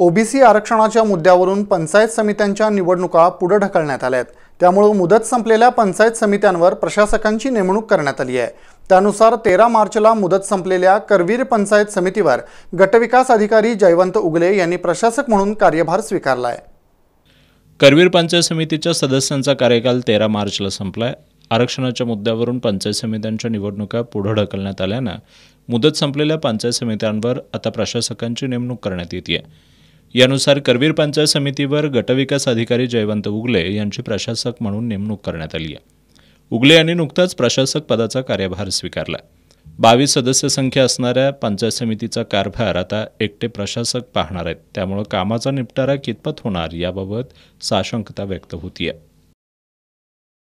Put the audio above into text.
OBC आरक्षणाच्या मुद्द्यावरून पंचायत समित्यांच्या निवडणुका पुढे ढकलण्यात आल्या आहेत त्यामुळे मुदत संपलेल्या पंचायत समित्यांवर प्रशासकांची नेमणूक करण्यात आली आहे त्यानुसार तेरा मार्चला मुदत संपलेल्या करवीर पंचायत समितीवर गटविकास अधिकारी जयवंत उगले यांनी प्रशासक म्हणून कार्यभार स्वीकारला करवीर पंचायत समितीच्या सदस्यांचा कार्यकाल तेरा मार्चला संपलाय आरक्षणाच्या मुद्द्यावरून पंचायत समित्यांच्या निवडणुका पुढे ढकलण्यात आल्यानं मुदत संपलेल्या पंचायत समित्यांवर आता प्रशासकांची नेमणूक करण्यात येते यानुसार करवीर पंचायत समितीवर गटविकास अधिकारी जयवंत उगले यांची प्रशासक म्हणून नेमणूक करण्यात आली आहे उगले यांनी नुकताच प्रशासक पदाचा कार्यभार स्वीकारला बावीस सदस्य संख्या असणाऱ्या पंचायत समितीचा कारभार आता एकटे प्रशासक पाहणार आहेत त्यामुळे कामाचा निपटारा कितपत होणार याबाबत साशंकता व्यक्त होती आहे